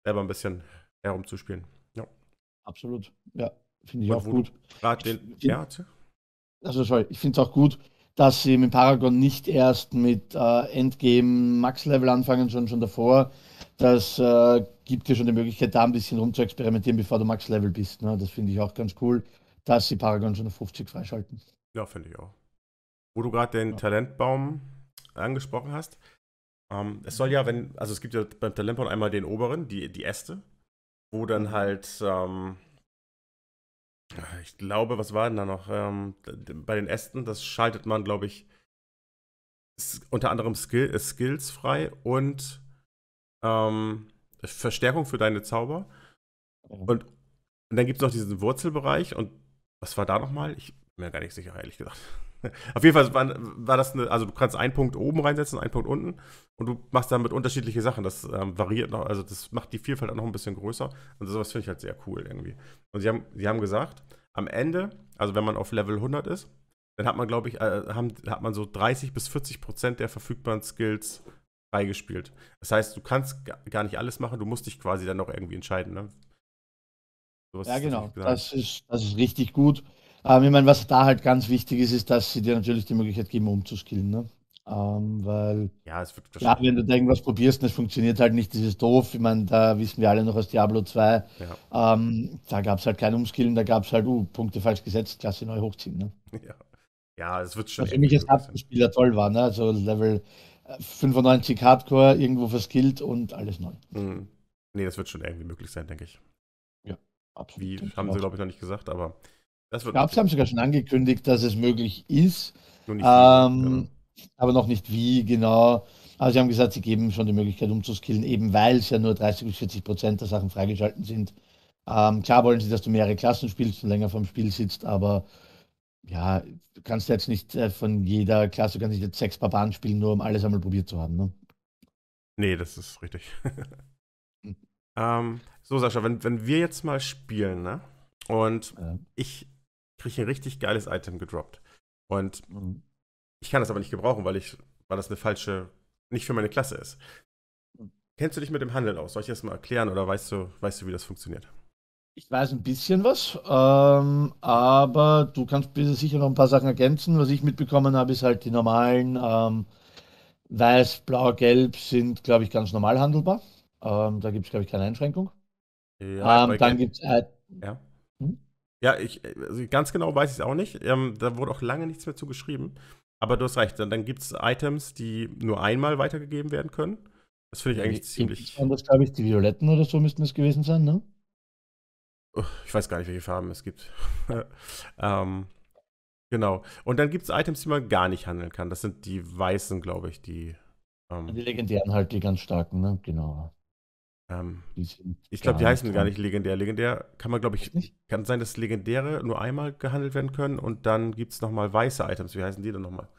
selber ein bisschen herumzuspielen. Ja. Absolut, ja, finde ich und auch gut. Den, ja, also sorry, ich finde es auch gut, dass sie mit Paragon nicht erst mit äh, Endgame Max-Level anfangen, sondern schon davor. Das äh, gibt dir schon die Möglichkeit, da ein bisschen rum zu experimentieren, bevor du Max-Level bist. Ne? Das finde ich auch ganz cool dass sie Paragon schon auf 50 freischalten. Ja, finde ich auch. Wo du gerade den ja. Talentbaum angesprochen hast. Ähm, es soll ja, wenn, also es gibt ja beim Talentbaum einmal den oberen, die, die Äste, wo dann mhm. halt, ähm, ich glaube, was war denn da noch? Ähm, bei den Ästen, das schaltet man, glaube ich, unter anderem Skill, äh, Skills frei und ähm, Verstärkung für deine Zauber. Und, und dann gibt es noch diesen Wurzelbereich und was war da nochmal? Ich bin mir gar nicht sicher, ehrlich gesagt. [LAUGHS] Auf jeden Fall war, war, das eine, also du kannst einen Punkt oben reinsetzen, einen Punkt unten und du machst damit unterschiedliche Sachen. Das ähm, variiert noch, also das macht die Vielfalt auch noch ein bisschen größer. Und sowas finde ich halt sehr cool irgendwie. Und sie haben, sie haben gesagt, am Ende, also wenn man auf Level 100 ist, dann hat man, glaube ich, äh, haben, hat man so 30 bis 40 Prozent der verfügbaren Skills freigespielt. Das heißt, du kannst gar nicht alles machen, du musst dich quasi dann noch irgendwie entscheiden. Ne? Sowas ja, genau. Das ist, das ist richtig gut. Ähm, ich meine, was da halt ganz wichtig ist, ist, dass sie dir natürlich die Möglichkeit geben, umzuskillen. Ne? Ähm, weil, ja, es wird klar, wenn du da irgendwas probierst und es funktioniert halt nicht, das ist doof. Ich meine, da wissen wir alle noch aus Diablo 2, ja. ähm, da gab es halt kein Umskillen, da gab es halt, uh, Punkte falsch gesetzt, Klasse neu hochziehen. Ne? [LAUGHS] Ja. ja, es wird schon. Was für mich als Abspieler toll war, ne? also Level 95 äh, Hardcore, irgendwo verskillt und alles neu. Mhm. Nee, das wird schon irgendwie möglich sein, denke ich. Absolut. Wie haben sie, glaube ich, noch nicht gesagt, aber das wird. Ich glaube, sie haben sogar schon angekündigt, dass es möglich ist. Ähm, wie, genau. Aber noch nicht wie, genau. Aber also, sie haben gesagt, sie geben schon die Möglichkeit umzuskillen, eben weil es ja nur 30 bis 40 Prozent der Sachen freigeschalten sind. Ähm, klar wollen sie, dass du mehrere Klassen spielst und länger vom Spiel sitzt, aber ja, du kannst jetzt nicht äh, von jeder Klasse, du kannst nicht jetzt sechs Barbaren spielen, nur um alles einmal probiert zu haben. Ne? Nee, das ist richtig. [LAUGHS] Ähm, so, Sascha, wenn, wenn wir jetzt mal spielen, ne? Und ja. ich kriege ein richtig geiles Item gedroppt. Und mhm. ich kann das aber nicht gebrauchen, weil ich, weil das eine falsche, nicht für meine Klasse ist. Mhm. Kennst du dich mit dem Handel aus? Soll ich das mal erklären oder weißt du, weißt du, wie das funktioniert? Ich weiß ein bisschen was, ähm, aber du kannst bitte sicher noch ein paar Sachen ergänzen. Was ich mitbekommen habe, ist halt die normalen ähm, Weiß, Blau, Gelb sind, glaube ich, ganz normal handelbar. Ähm, da gibt es, glaube ich, keine Einschränkung. Ja, ähm, dann gibt es. Äh, halt ja. Hm? ja, ich, also ganz genau weiß ich es auch nicht. Ähm, da wurde auch lange nichts mehr zu geschrieben. Aber du hast recht, dann, dann gibt es Items, die nur einmal weitergegeben werden können. Das finde ich eigentlich ja, ziemlich. Das glaube ich, die Violetten oder so müssten es gewesen sein, ne? Ich weiß gar nicht, welche Farben es gibt. [LAUGHS] ähm, genau. Und dann gibt es Items, die man gar nicht handeln kann. Das sind die weißen, glaube ich, die. Ähm, die legendären halt, die ganz starken, ne? Genau. Ähm, ich, glaube, die heißen gar nicht legendär. Legendär kann man, glaube ich, nicht? kann sein, dass legendäre nur einmal gehandelt werden können und dann gibt es nochmal weiße Items. Wie heißen die denn nochmal?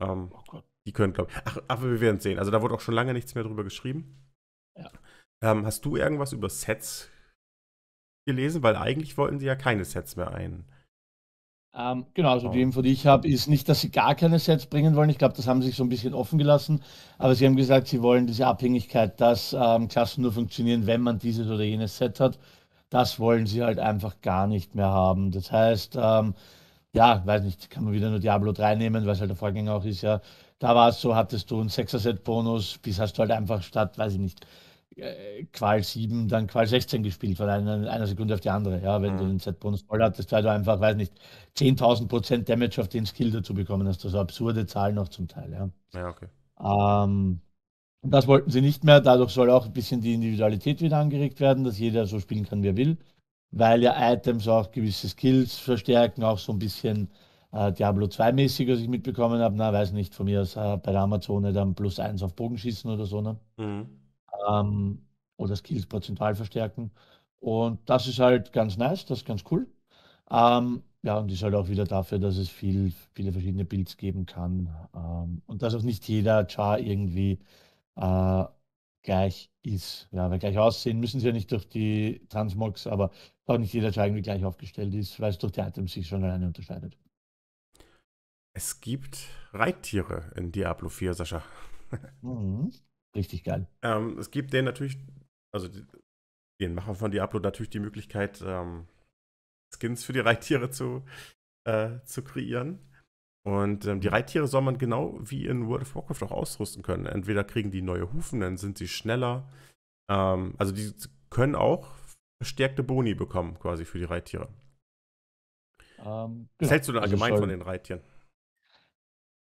Ähm, oh Gott. Die können, glaube ich. Ach, aber wir werden sehen. Also da wurde auch schon lange nichts mehr drüber geschrieben. Ja. Ähm, hast du irgendwas über Sets gelesen? Weil eigentlich wollten sie ja keine Sets mehr ein, ähm, genau, also die Info, die ich habe, ist nicht, dass sie gar keine Sets bringen wollen. Ich glaube, das haben sie sich so ein bisschen offen gelassen. Aber sie haben gesagt, sie wollen diese Abhängigkeit, dass ähm, Klassen nur funktionieren, wenn man dieses oder jenes Set hat. Das wollen sie halt einfach gar nicht mehr haben. Das heißt, ähm, ja, weiß nicht, kann man wieder nur Diablo 3 nehmen, weil es halt der Vorgänger auch ist, ja. Da war es so, hattest du einen 6er-Set-Bonus, bis hast du halt einfach statt, weiß ich nicht, äh, Qual 7, dann Qual 16 gespielt, von einer, einer Sekunde auf die andere. Ja, wenn mhm. du den Z-Bonus voll hattest, weil du einfach, weiß nicht, 10.000 Damage auf den Skill dazu bekommen hast. Das Also absurde Zahlen noch zum Teil. Ja, ja okay. Ähm, das wollten sie nicht mehr. Dadurch soll auch ein bisschen die Individualität wieder angeregt werden, dass jeder so spielen kann, wie er will. Weil ja Items auch gewisse Skills verstärken, auch so ein bisschen äh, Diablo 2-mäßig, was ich mitbekommen habe. Na, weiß nicht, von mir aus äh, bei der Amazone dann plus 1 auf Bogenschießen oder so. Ne? Mhm ähm, oder Skills prozentual verstärken. Und das ist halt ganz nice, das ist ganz cool. Ähm, ja, und ist halt auch wieder dafür, dass es viel, viele verschiedene Builds geben kann ähm, und dass auch nicht jeder Char irgendwie äh, gleich ist. Ja, weil gleich aussehen müssen sie ja nicht durch die Transmogs, aber auch nicht jeder Char irgendwie gleich aufgestellt ist, weil es durch die Items sich schon alleine unterscheidet. Es gibt Reittiere in Diablo 4, Sascha. Mhm. Richtig geil. Ähm, es gibt denen natürlich, also den Macher von Diablo natürlich die Möglichkeit, ähm, Skins für die Reittiere zu, äh, zu kreieren. Und ähm, die mhm. Reittiere soll man genau wie in World of Warcraft auch ausrüsten können. Entweder kriegen die neue Hufen, dann sind sie schneller. Ähm, also die können auch verstärkte Boni bekommen, quasi für die Reittiere. Ähm, genau. Was hältst du denn also allgemein also von den Reittieren?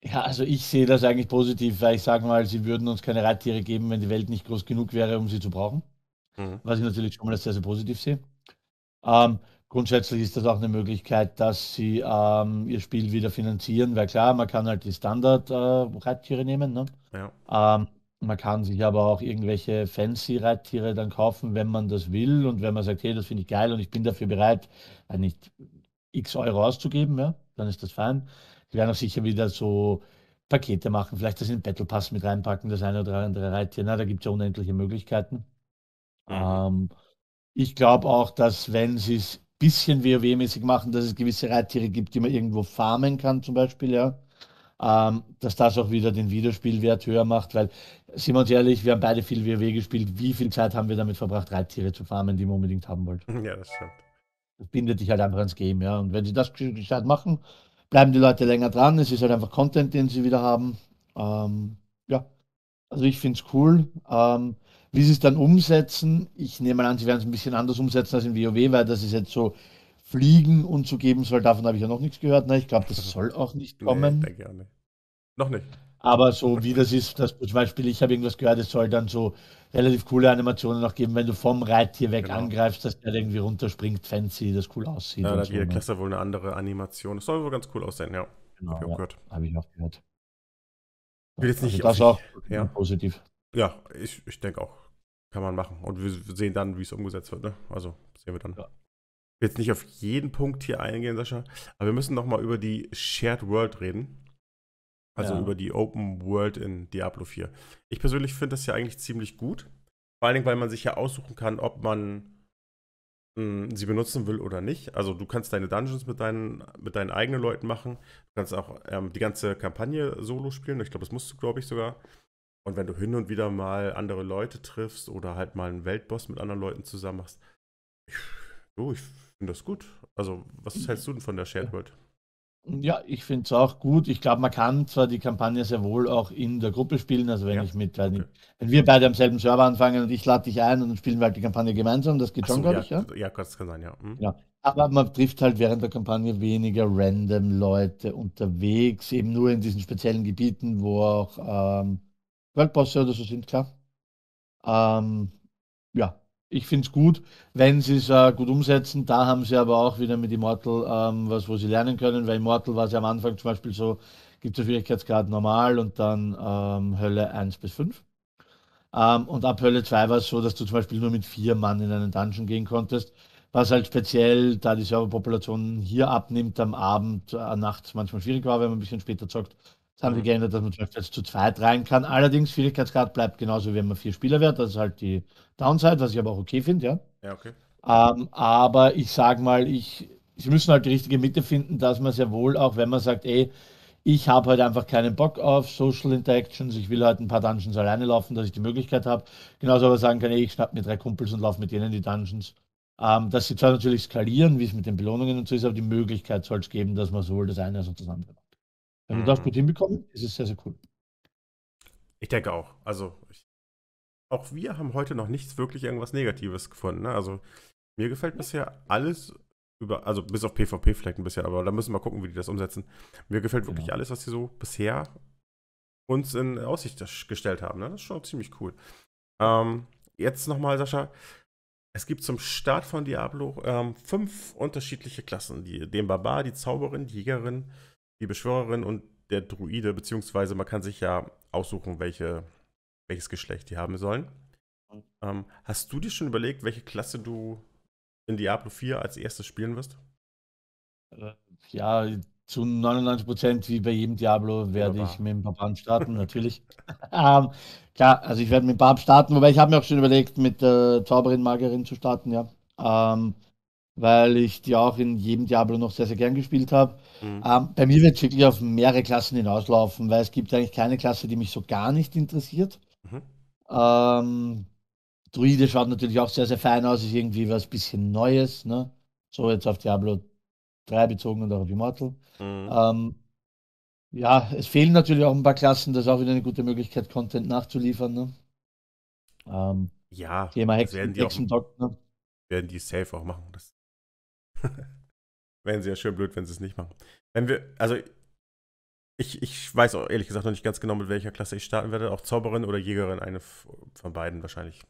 Ja, also ich sehe das eigentlich positiv, weil ich sage mal, sie würden uns keine Reittiere geben, wenn die Welt nicht groß genug wäre, um sie zu brauchen. Mhm. Was ich natürlich schon mal sehr, sehr positiv sehe. Ähm, grundsätzlich ist das auch eine Möglichkeit, dass sie ähm, ihr Spiel wieder finanzieren, weil klar, man kann halt die Standard-Reittiere äh, nehmen. Ne? Ja. Ähm, man kann sich aber auch irgendwelche fancy Reittiere dann kaufen, wenn man das will und wenn man sagt, hey, das finde ich geil und ich bin dafür bereit, äh, nicht x Euro auszugeben, ja, dann ist das fein. Sie werden auch sicher wieder so Pakete machen, vielleicht das in den Battle Pass mit reinpacken, das eine oder andere Reittier. Na, da gibt es ja unendliche Möglichkeiten. Mhm. Ähm, ich glaube auch, dass wenn sie es ein bisschen WoW-mäßig machen, dass es gewisse Reittiere gibt, die man irgendwo farmen kann, zum Beispiel, ja. Ähm, dass das auch wieder den Wiederspielwert höher macht, weil, sind wir uns ehrlich, wir haben beide viel WoW gespielt. Wie viel Zeit haben wir damit verbracht, Reittiere zu farmen, die man unbedingt haben wollte? Mhm, ja, das stimmt. Das bindet dich halt einfach ans Game, ja. Und wenn sie das gescheit machen, bleiben die Leute länger dran. Es ist halt einfach Content, den sie wieder haben. Ähm, ja, also ich finde es cool. Ähm, wie sie es dann umsetzen, ich nehme an, sie werden es ein bisschen anders umsetzen als in WoW, weil das ist jetzt so Fliegen und so geben soll. Davon habe ich ja noch nichts gehört. Ne? Ich glaube, das [LAUGHS] soll auch nicht kommen. Nee, ich Noch nicht. Aber so wie das ist, dass zum Beispiel, ich habe irgendwas gehört, es soll dann so relativ coole Animationen noch geben, wenn du vom Reittier weg genau. angreifst, dass der irgendwie runterspringt, fancy, das cool aussieht. Ja, da hat jede so, Klasse ne? wohl eine andere Animation. Das soll wohl ganz cool aussehen, ja. Genau, habe ich auch ja, gehört. Habe ich auch gehört. Ich will jetzt nicht also das auch ja. positiv. Ja, ich, ich denke auch. Kann man machen. Und wir sehen dann, wie es umgesetzt wird. Ne? Also sehen wir dann. Ja. Ich will jetzt nicht auf jeden Punkt hier eingehen, Sascha. Aber wir müssen nochmal über die Shared World reden. Also ja. über die Open World in Diablo 4. Ich persönlich finde das ja eigentlich ziemlich gut. Vor allen Dingen, weil man sich ja aussuchen kann, ob man hm, sie benutzen will oder nicht. Also du kannst deine Dungeons mit deinen, mit deinen eigenen Leuten machen. Du kannst auch ähm, die ganze Kampagne solo spielen. Ich glaube, das musst du, glaube ich, sogar. Und wenn du hin und wieder mal andere Leute triffst oder halt mal einen Weltboss mit anderen Leuten zusammen machst, ich, oh, ich finde das gut. Also, was hältst du denn von der Shared World? Ja, ich finde es auch gut. Ich glaube, man kann zwar die Kampagne sehr wohl auch in der Gruppe spielen, also wenn ja. ich mit, okay. wenn wir beide am selben Server anfangen und ich lade dich ein und dann spielen wir halt die Kampagne gemeinsam, das geht Ach schon, so, glaube ja, ich, ja? Ja, das kann sein, ja. Mhm. ja. Genau. Aber man trifft halt während der Kampagne weniger random Leute unterwegs, eben nur in diesen speziellen Gebieten, wo auch ähm, Worldbosse oder so sind, klar. Ähm, ja, ich finde es gut, wenn sie es äh, gut umsetzen. Da haben sie aber auch wieder mit Immortal ähm, was, wo sie lernen können, weil Immortal war es ja am Anfang zum Beispiel so, gibt es Schwierigkeitsgrad normal und dann ähm, Hölle 1 bis 5. Ähm, und ab Hölle 2 war es so, dass du zum Beispiel nur mit vier Mann in einen Dungeon gehen konntest, was halt speziell, da die Serverpopulation hier abnimmt, am Abend, äh, nachts manchmal schwierig war, wenn man ein bisschen später zockt das haben sie mhm. geändert, dass man zum Beispiel jetzt zu zweit rein kann. Allerdings, Schwierigkeitsgrad bleibt genauso, wenn man vier Spieler wird. Das ist halt die Downside, was ich aber auch okay finde, ja. Ja, okay. Ähm, aber ich sage mal, ich, sie müssen halt die richtige Mitte finden, dass man sehr wohl, auch wenn man sagt, ey, ich habe heute halt einfach keinen Bock auf Social Interactions, ich will heute halt ein paar Dungeons alleine laufen, dass ich die Möglichkeit habe. Genauso aber sagen kann, ey, ich schnapp mir drei Kumpels und laufe mit denen die Dungeons. Ähm, dass sie zwar natürlich skalieren, wie es mit den Belohnungen und so ist, aber die Möglichkeit soll es geben, dass man sowohl das eine als auch das andere macht. Wenn mhm. du das gut mhm. hinbekommst, ist es sehr, sehr cool. Ich denke auch. Also, ich, auch wir haben heute noch nichts wirklich irgendwas Negatives gefunden. Ne? Also, mir gefällt bisher alles über, also bis auf PvP vielleicht ein bisschen, aber da müssen wir mal gucken, wie die das umsetzen. Mir gefällt wirklich genau. alles, was sie so bisher uns in Aussicht gestellt haben. Ne? Das ist schon ziemlich cool. Ähm, jetzt nochmal, Sascha. Es gibt zum Start von Diablo ähm, fünf unterschiedliche Klassen. Die, den Barbar, die Zauberin, die Jägerin, die Beschwörerin und der Druide, beziehungsweise man kann sich ja aussuchen, welche, welches Geschlecht die haben sollen. Ähm, hast du dir schon überlegt, welche Klasse du in Diablo 4 als erstes spielen wirst? Äh, ja, zu 99 Prozent, wie bei jedem Diablo, werde ich mit dem Barbaren starten, natürlich. [LAUGHS] ähm, klar, also ich werde mit Barb starten, wobei ich habe mir auch schon überlegt, mit äh, Zauberin, Magierin zu starten, ja. Ähm, weil ich die auch in jedem Diablo noch sehr, sehr gern gespielt habe. Mhm. Ähm, bei mir wird es wirklich auf mehrere Klassen hinauslaufen, weil es gibt eigentlich keine Klasse, die mich so gar nicht interessiert. Mhm. Ähm, Druide schaut natürlich auch sehr, sehr fein aus, ist irgendwie was bisschen Neues, ne? So jetzt auf Diablo 3 bezogen und auch auf Immortal. Mhm. Ähm, ja, es fehlen natürlich auch ein paar Klassen, das ist auch wieder eine gute Möglichkeit, Content nachzuliefern. Ne? Ähm, ja, Thema Hexen, werden, die auch, ne? werden die safe auch machen. Das [LAUGHS] Wären sie ja schön blöd, wenn sie es nicht machen. Wenn wir, also ich, ich weiß auch ehrlich gesagt noch nicht ganz genau, mit welcher Klasse ich starten werde. Auch Zauberin oder Jägerin, eine von beiden wahrscheinlich.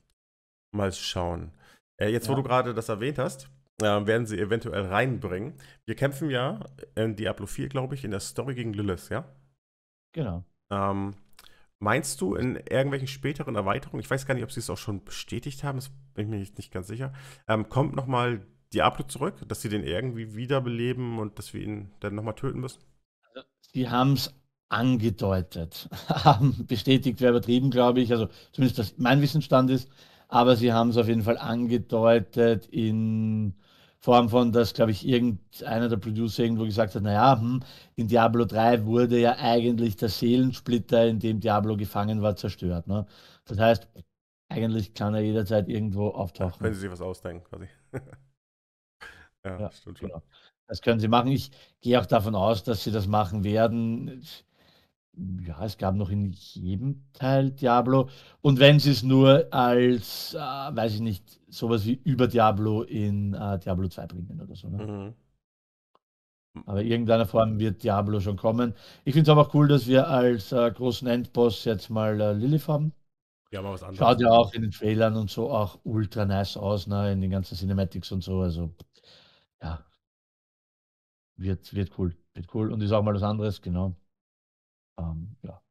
Mal schauen. Äh, jetzt, ja. wo du gerade das erwähnt hast, äh, werden sie eventuell reinbringen. Wir kämpfen ja in Diablo 4, glaube ich, in der Story gegen Lilith, ja? Genau. Ähm, meinst du in irgendwelchen späteren Erweiterungen, ich weiß gar nicht, ob sie es auch schon bestätigt haben, das bin ich mir nicht ganz sicher, ähm, kommt nochmal Diablo zurück, dass sie den irgendwie wiederbeleben und dass wir ihn dann nochmal töten müssen? Also, sie [LAUGHS] haben es angedeutet. Bestätigt wäre übertrieben, glaube ich. Also zumindest das mein Wissensstand ist. Aber sie haben es auf jeden Fall angedeutet in Form von, dass, glaube ich, irgendeiner der Producer irgendwo gesagt hat, naja, hm, in Diablo 3 wurde ja eigentlich der Seelensplitter, in dem Diablo gefangen war, zerstört. Ne? Das heißt, eigentlich kann er jederzeit irgendwo auftauchen. wenn Sie sich was ausdenken, quasi. [LAUGHS] Ja, ja stimmt schon. Genau. Das können sie machen. Ich gehe auch davon aus, dass sie das machen werden. Ja, es gab noch in jedem Teil Diablo. Und wenn sie es nur als, äh, weiß ich nicht, sowas wie über Diablo in äh, Diablo 2 bringen oder so. Ne? Mhm. Aber irgendeiner Form wird Diablo schon kommen. Ich finde es aber auch cool, dass wir als äh, großen Endboss jetzt mal äh, Lilith haben. Ja, mal was anderes. Schaut ja auch in den Trailern und so auch ultra nice aus, ne? in den ganzen Cinematics und so. Also ja, wird, wird cool, wird cool. Und ist auch mal was anderes, genau. Ähm, ja.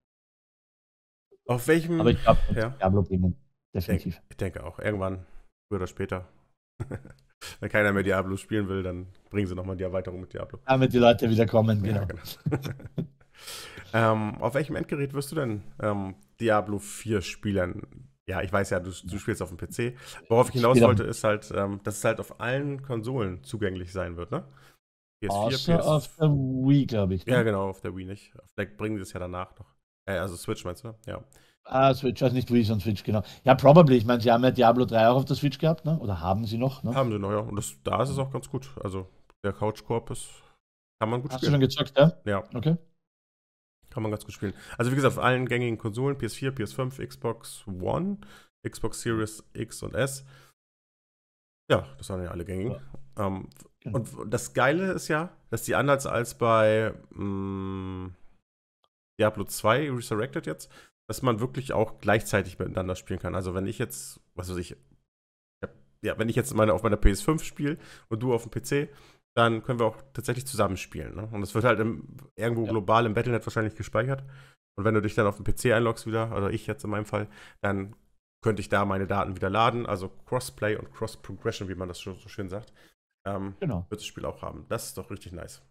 Auf welchem? Aber ich glaube, ja. Diablo bringen, Ich denke auch, irgendwann, früher oder später. [LAUGHS] Wenn keiner mehr Diablo spielen will, dann bringen sie nochmal die Erweiterung mit Diablo. Damit die Leute wieder kommen, genau. Ja, genau. genau. [LAUGHS] ähm, auf welchem Endgerät wirst du denn ähm, Diablo 4 spielen? Ja, ich weiß ja, du, du spielst auf dem PC. Worauf ich hinaus wollte, ist halt, ähm, dass es halt auf allen Konsolen zugänglich sein wird, ne? PS4, Außer PS... auf der Wii, glaube ich. Ne? Ja, genau, auf der Wii nicht. Vielleicht bringen sie es ja danach noch. Äh, also Switch meinst du, ne? ja. Ah, Switch, also nicht Wii, sondern Switch, genau. Ja, probably. Ich meine, sie haben ja Diablo 3 auch auf der Switch gehabt, ne? Oder haben sie noch, ne? Haben sie noch, ja. Und das, da ist es auch ganz gut. Also, der Couch-Korb kann man gut Hast spielen. Hast du schon gezockt, ja? Ja. Okay. Kann man ganz gut spielen. Also wie gesagt, auf allen gängigen Konsolen, PS4, PS5, Xbox One, Xbox Series X und S. Ja, das waren ja alle gängigen. Ja. Ähm, genau. und das Geile ist ja, dass die anders als bei mh, mm, Diablo 2 Resurrected jetzt, dass man wirklich auch gleichzeitig miteinander spielen kann. Also wenn ich jetzt, was weiß ich, ja, wenn ich jetzt meine, auf meiner PS5 spiele und du auf dem PC, dann können wir auch tatsächlich zusammenspielen. Ne? Und das wird halt im, irgendwo ja. global im Battlenet wahrscheinlich gespeichert. Und wenn du dich dann auf den PC einloggst wieder, oder ich jetzt in meinem Fall, dann könnte ich da meine Daten wieder laden. Also Crossplay und Cross-Progression, wie man das so schön sagt, ähm, genau. wird das Spiel auch haben. Das ist doch richtig nice.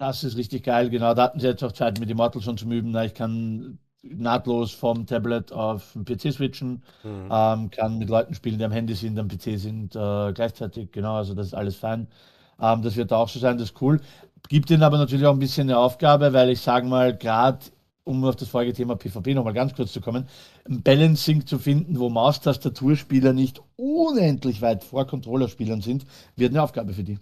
Das ist richtig geil, genau. Da hatten sie jetzt auch Zeit mit Immortal schon zu Üben. Ne? Ich kann nahtlos vom Tablet auf den PC switchen, mhm. ähm, kann mit Leuten spielen, die am Handy sind, am PC sind, äh, gleichzeitig. Genau, also das ist alles fein. Ähm, das wird auch so sein, das ist cool. Gibt ihnen aber natürlich auch ein bisschen eine Aufgabe, weil ich sage mal, gerade um auf das vorige Thema PvP nochmal ganz kurz zu kommen, ein Balancing zu finden, wo Maustastaturspieler nicht unendlich weit vor Controllerspielern sind, wird eine Aufgabe für die.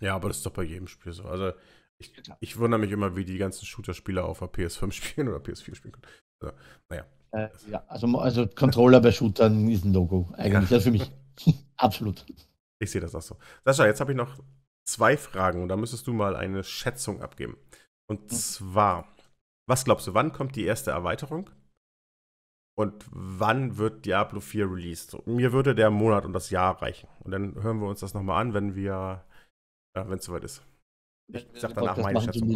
Ja, aber das ist doch bei jedem Spiel so. Also ich, ich wundere mich immer, wie die ganzen Shooter-Spieler auf der PS5 [LAUGHS] spielen oder PS4 spielen können. Also, naja. Äh, ja, also, also Controller bei Shootern ist ein Logo eigentlich. Ja. Also für mich [LAUGHS] absolut. Ich sehe das auch so. Sascha, jetzt habe ich noch zwei Fragen und da müsstest du mal eine Schätzung abgeben. Und hm. zwar, was glaubst du, wann kommt die erste Erweiterung? Und wann wird Diablo 4 released? mir würde der Monat und das Jahr reichen. Und dann hören wir uns das nochmal an, wenn wir, äh, wenn es soweit ist. Ich sag danach meine Schätzung.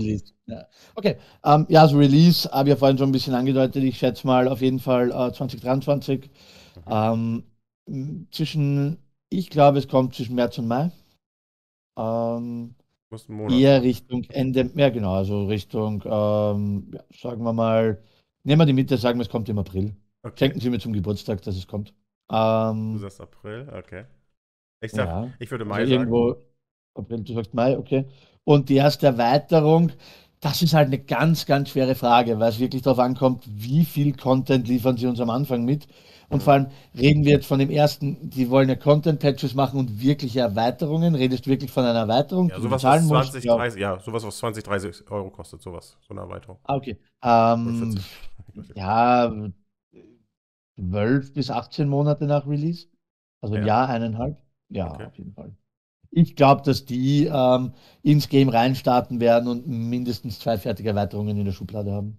Ja. Okay, um, ähm, ja, also Release, äh, wir vorhin schon ein bisschen angedeutet, ich schätze mal auf jeden Fall uh, äh, 2023. Mhm. Um, ähm, zwischen, ich glaube, es kommt zwischen März und Mai. Ähm, eher Richtung Ende, ja genau, also Richtung, ähm, ja, sagen wir mal, nehmen wir die Mitte, sagen wir, es kommt im April. Okay. Schenken Sie mir zum Geburtstag, dass es kommt. Ähm, du sagst April, okay. Ich, sag, ja. ich würde Mai also sagen. Irgendwo, April, du sagst Mai, okay. Und die erste Erweiterung, das ist halt eine ganz, ganz schwere Frage, weil es wirklich darauf ankommt, wie viel Content liefern Sie uns am Anfang mit und vor allem reden wir jetzt von dem ersten, die wollen ja Content-Patches machen und wirkliche Erweiterungen. Redest du wirklich von einer Erweiterung? Ja, sowas, was 20, musst, 30, ja, sowas was 20, 30 Euro kostet, sowas, so eine Erweiterung. Ah, okay. Ähm, ja, 12 bis 18 Monate nach Release. Also ja. ein Jahr, eineinhalb. Ja, okay. auf jeden Fall. Ich glaube, dass die ähm, ins Game reinstarten werden und mindestens zwei fertige Erweiterungen in der Schublade haben.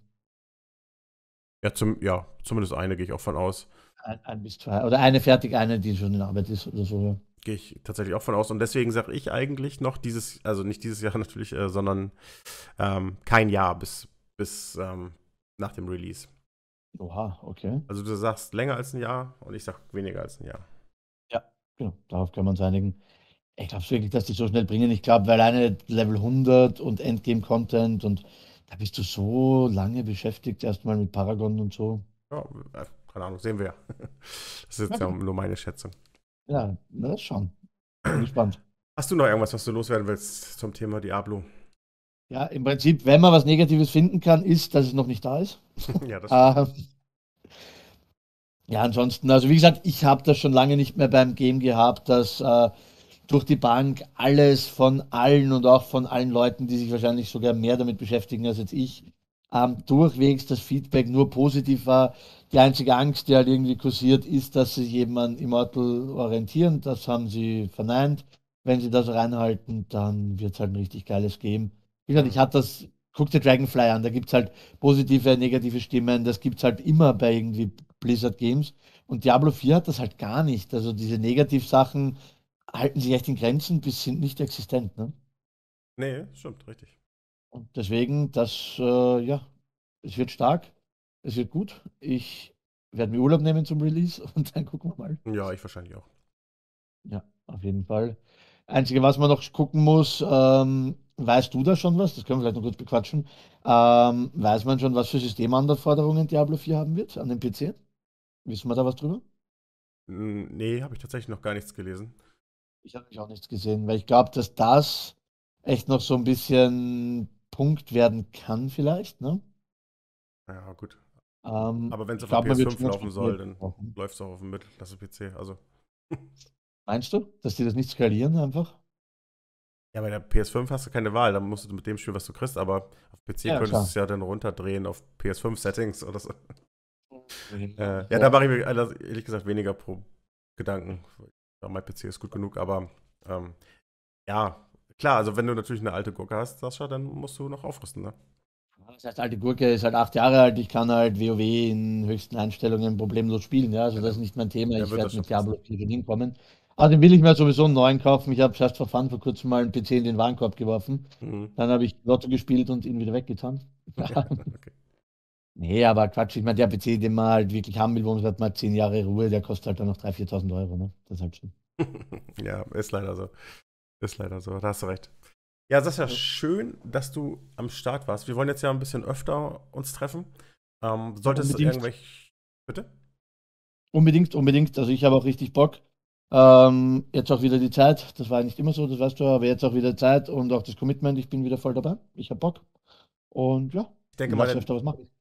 Ja, zum, ja zumindest eine gehe ich auch von aus ein, ein, bis zwei. Oder eine fertig, eine, die schon in Arbeit ist oder so. Gehe ich tatsächlich auch von aus. Und deswegen sage ich eigentlich noch dieses, also nicht dieses Jahr [LAUGHS] natürlich, äh, sondern ähm, kein Jahr bis, bis ähm, nach dem Release. Oha, okay. Also du sagst länger als ein Jahr und ich sag weniger als ein Jahr. Ja, genau. Darauf können wir uns einigen. Ich glaube wirklich, dass die so schnell bringen. Ich glaube, weil eine Level 100 und Endgame-Content und da bist du so lange beschäftigt, erstmal mit Paragon und so. Ja, äh, keine Ahnung, sehen wir. [LAUGHS] Das ist ja [LAUGHS] nur meine Schätzung. Ja, das schon. Bin gespannt. Hast du noch irgendwas, was du loswerden willst zum Thema Diablo? Ja, im Prinzip, wenn man was Negatives finden kann, ist, dass es noch nicht da ist. [LAUGHS] ja, das ähm, Ja, ansonsten, also wie gesagt, ich habe das schon lange nicht mehr beim Game gehabt, dass äh, durch die Bank alles von allen und auch von allen Leuten, die sich wahrscheinlich sogar mehr damit beschäftigen als jetzt ich, ähm, durchwegs das Feedback nur positiv war, die einzige Angst, die halt irgendwie kursiert, ist, dass sie jemanden Immortal orientieren. Das haben sie verneint. Wenn sie das reinhalten, dann wird es halt ein richtig geiles Game. Wie gesagt, ich hatte das, guck dir Dragonfly an, da gibt es halt positive, negative Stimmen. Das gibt es halt immer bei irgendwie Blizzard Games. Und Diablo 4 hat das halt gar nicht. Also diese Negativsachen halten sich echt in Grenzen bis sind nicht existent. Ne? Nee, stimmt, richtig. Und deswegen, das, äh, ja, es wird stark. Es wird gut. Ich werde mir Urlaub nehmen zum Release [LAUGHS] und dann gucken wir mal. Ja, ich wahrscheinlich auch. Ja, auf jeden Fall. Einzige, was man noch gucken muss, ähm, weißt du da schon was? Das können wir vielleicht noch kurz bequatschen. Ähm, weiß man schon, was für Systemanforderungen Diablo 4 haben wird an dem PC? Wissen wir da was drüber? Hm, nee, habe ich tatsächlich noch gar nichts gelesen. Ich habe auch nichts gesehen, weil ich glaube, dass das echt noch so ein bisschen Punkt werden kann, vielleicht, ne? Ja, gut. Ähm, Aber wenn es auf der PS5 laufen soll, dann läuft es auch auf dem Mittelklasse-PC. Also. Meinst du, dass die das nicht skalieren einfach? Ja, bei der PS5 hast du keine Wahl, dann musst du mit dem Spiel, was du kriegst, aber auf PC ja, könntest du es ja dann runterdrehen auf PS5-Settings oder so. äh, ja, ja, da mache ich mir ehrlich gesagt weniger pro Gedanken. Ja, mein PC ist gut genug, aber ähm, ja, klar, also wenn du natürlich eine alte Gurke hast, Sascha, dann musst du noch aufrüsten, ne? Das heißt, alte Gurke ist halt acht Jahre alt, ich kann halt WoW in höchsten Einstellungen problemlos spielen, ja, also das ist nicht mein Thema, ja, ich werde mit Diablo 4 hinkommen. Aber den will ich mir sowieso einen neuen kaufen. Ich habe erst vor Fun vor kurzem mal einen PC in den Warenkorb geworfen. Mhm. Dann habe ich Lotto gespielt und ihn wieder weggetan. Ja, [LAUGHS] okay. Nee, aber Quatsch. Ich meine, der PC, den man halt wirklich haben will, wo man sagt, mal zehn Jahre Ruhe, der kostet halt dann noch 3.000, 4.000 Euro. Ne? Das ist halt schon. [LAUGHS] ja, ist leider so. Ist leider so. Da hast du recht. Ja, ist ja schön, dass du am Start warst. Wir wollen jetzt ja ein bisschen öfter uns treffen. Ähm, solltest du irgendwelche. Bitte? Unbedingt, unbedingt. Also ich habe auch richtig Bock. Ähm, jetzt auch wieder die Zeit. Das war nicht immer so, das weißt du, aber jetzt auch wieder Zeit und auch das Commitment. Ich bin wieder voll dabei. Ich habe Bock. Und ja, ich denke mal, der,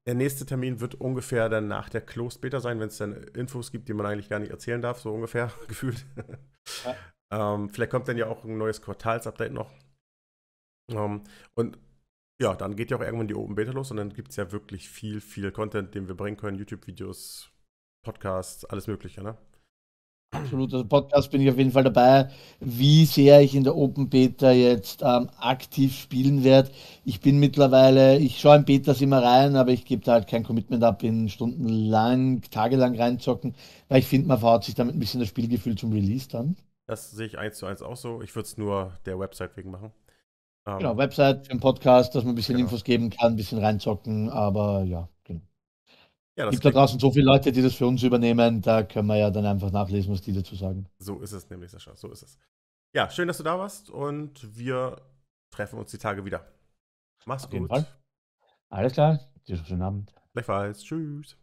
der, nächste Termin wird ungefähr dann nach der Closed Beta sein, wenn es dann Infos gibt, die man eigentlich gar nicht erzählen darf, so ungefähr [LAUGHS] gefühlt. Ja. ähm, vielleicht kommt dann ja auch ein neues Quartalsupdate noch. Um, ähm, und ja, dann geht ja auch irgendwann die Open Beta los und dann gibt es ja wirklich viel, viel Content, den wir bringen können. YouTube-Videos, Podcasts, alles Mögliche, ne? Absolut, also Podcast bin ich auf jeden Fall dabei. Wie sehr ich in der Open Beta jetzt ähm, aktiv spielen werde. Ich bin mittlerweile, ich schaue in Betas immer rein, aber ich gebe da halt kein Commitment ab, in stundenlang, tagelang reinzocken, weil ich finde, man verhaut sich damit ein bisschen das Spielgefühl zum Release dann. Das sehe ich eins zu eins auch so. Ich würde es nur der Website wegen machen. Ähm, genau, Website für den Podcast, dass man ein bisschen genau. Infos geben kann, ein bisschen reinzocken, aber ja. Genau. Ja, gibt da draußen so viele Leute, die das für uns übernehmen, da können wir ja dann einfach nachlesen, was die dazu sagen. So ist es nämlich, Sascha, so ist es. Ja, schön, dass du da warst und wir treffen uns die Tage wieder. Mach's Auf gut. Alles klar, dir schönen Abend. Gleichfalls, tschüss.